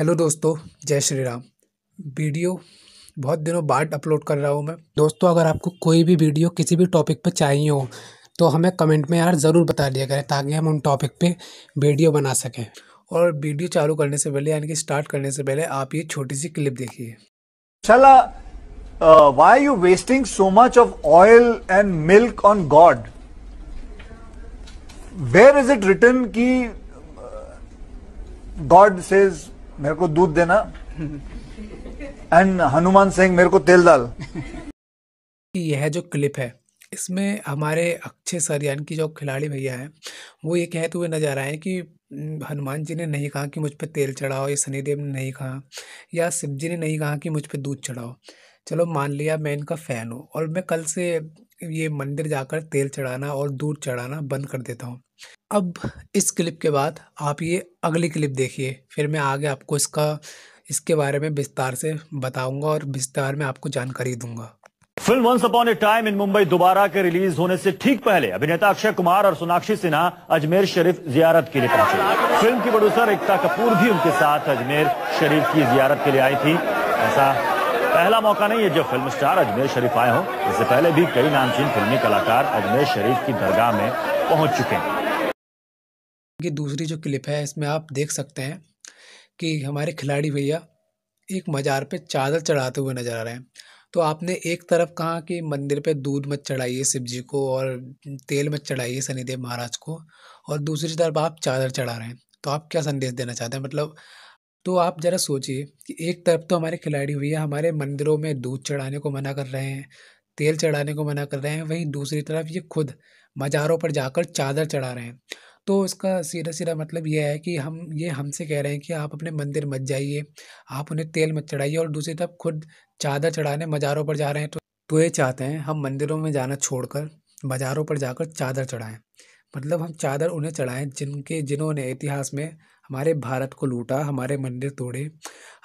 hello दोस्तों जय Shri Ram video बहुत दिनों बाद अपलोड कर रहा हूँ मैं दोस्तों अगर आपको कोई भी वीडियो किसी भी टॉपिक पर चाहिए हो तो हमें कमेंट में यार ज़रूर बता दिया करें ताकि हम उन टॉपिक पे वीडियो बना सकें और वीडियो चालू करने से पहले यानी कि स्टार्ट करने से पहले आप ये छोटी सी क्लिप देखिए चला why you wasting so much of oil and milk on god where is it return की गॉड सेज मेरे को दूध देना एंड हनुमान सिंह मेरे को तेल डाल यह जो क्लिप है इसमें हमारे अक्षय सर यानी कि जो खिलाड़ी भैया हैं वो ये कहते हुए नजर आए कि हनुमान जी ने नहीं कहा कि मुझ पर तेल चढ़ाओ या शनिदेव ने नहीं कहा या शिव जी ने नहीं कहा कि मुझ पर दूध चढ़ाओ चलो मान लिया मैं इनका फ़ैन हूँ और मैं कल से ये मंदिर जाकर तेल चढ़ाना और दूध चढ़ाना बंद कर देता हूँ अब इस क्लिप के बाद आप ये अगली क्लिप देखिए फिर मैं आगे आपको इसका इसके बारे में विस्तार से बताऊंगा और विस्तार में आपको जानकारी दूंगा film once upon a time in Mumbai दोबारा के रिलीज होने से ठीक पहले अभिनेता अक्षय कुमार और सोनाक्षी सिन्हा अजमेर शरीफ जियारत के लिए पहुंचे फिल्म की प्रोड्यूसर एकता कपूर भी उनके साथ अजमेर शरीफ की जियारत के लिए आई थी ऐसा पहला मौका नहीं है जब फिल्म स्टार अजमेर शरीफ आए हों इससे पहले भी कई नामचीन फिल्मी कलाकार अजमेर शरीफ की दरगाह में पहुंच चुके हैं ये दूसरी जो क्लिप है इसमें आप देख सकते हैं कि हमारे खिलाड़ी भैया एक मज़ार पे चादर चढ़ाते हुए नज़र आ रहे हैं तो आपने एक तरफ कहा कि मंदिर पे दूध मत चढ़ाइए शिव जी को और तेल मत चढ़ाइए शनिदेव महाराज को और दूसरी तरफ आप चादर चढ़ा रहे हैं तो आप क्या संदेश देना चाहते हैं मतलब तो आप ज़रा सोचिए कि एक तरफ तो हमारे खिलाड़ी भैया हमारे मंदिरों में दूध चढ़ाने को मना कर रहे हैं तेल चढ़ाने को मना कर रहे हैं वहीं दूसरी तरफ ये खुद मज़ारों पर जाकर चादर चढ़ा रहे हैं तो इसका सीधा सीधा मतलब यह है कि हम ये हमसे कह रहे हैं कि आप अपने मंदिर मत जाइए आप उन्हें तेल मत चढ़ाइए और दूसरी तरफ खुद चादर चढ़ाने मज़ारों पर जा रहे हैं तो तो ये चाहते हैं हम मंदिरों में जाना छोड़कर बाज़ारों पर जाकर चादर चढ़ाएं मतलब हम चादर उन्हें चढ़ाएं जिनके जिन्होंने इतिहास में हमारे भारत को लूटा हमारे मंदिर तोड़े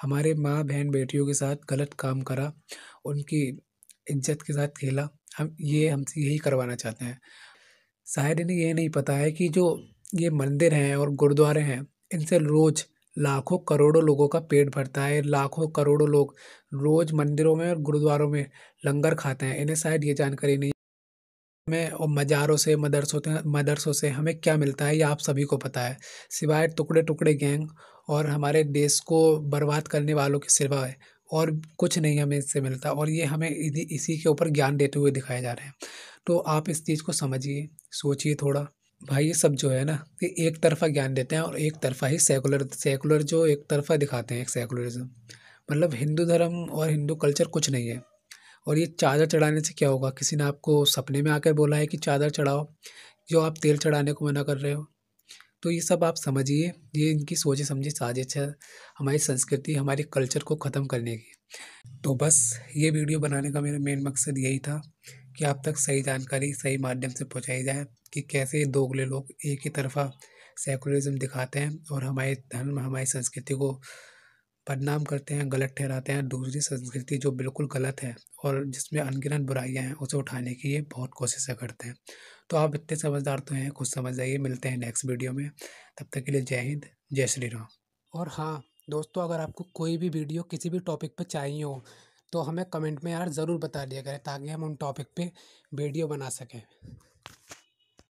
हमारे माँ बहन बेटियों के साथ गलत काम करा उनकी इज्जत के साथ खेला हम ये हमसे यही करवाना चाहते हैं शायद इन्हें यह नहीं पता है कि जो ये मंदिर हैं और गुरुद्वारे हैं इनसे रोज़ लाखों करोड़ों लोगों का पेट भरता है लाखों करोड़ों लोग रोज़ मंदिरों में और गुरुद्वारों में लंगर खाते हैं इन्हें शायद ये जानकारी नहीं में और मज़ारों से मदरसों मदरसों से हमें क्या मिलता है ये आप सभी को पता है सिवाय टुकड़े टुकड़े गैंग और हमारे देश को बर्बाद करने वालों के सिवाय और कुछ नहीं हमें इससे मिलता और ये हमें इसी के ऊपर ज्ञान देते हुए दिखाए जा रहे हैं तो आप इस चीज़ को समझिए सोचिए थोड़ा भाई ये सब जो है ना कि एक तरफा ज्ञान देते हैं और एक तरफा ही सेकुलर सेकुलर जो एक तरफा दिखाते हैं एक सेकुलरिज्म मतलब हिंदू धर्म और हिंदू कल्चर कुछ नहीं है और ये चादर चढ़ाने से क्या होगा किसी ने आपको सपने में आकर बोला है कि चादर चढ़ाओ जो आप तेल चढ़ाने को मना कर रहे हो तो ये सब आप समझिए ये इनकी सोचे समझे साजिश है हमारी संस्कृति हमारे कल्चर को ख़त्म करने की तो बस ये वीडियो बनाने का मेरा मेन मकसद यही था कि आप तक सही जानकारी सही माध्यम से पहुँचाई जाए कि कैसे दोगले लोग एक ही तरफ़ा सेकुलरिज्म दिखाते हैं और हमारे धर्म हमारी संस्कृति को बदनाम करते हैं गलत ठहराते हैं दूसरी संस्कृति जो बिल्कुल गलत है और जिसमें अनगिनत बुराइयाँ हैं उसे उठाने की ये बहुत कोशिशें करते हैं तो आप इतने समझदार तो हैं कुछ समझ जाइए मिलते हैं नेक्स्ट वीडियो में तब तक के लिए जय हिंद जय श्री राम और हाँ दोस्तों अगर आपको कोई भी वीडियो किसी भी टॉपिक पर चाहिए हो तो हमें कमेंट में यार ज़रूर बता दिया करें ताकि हम उन टॉपिक पे वीडियो बना सकें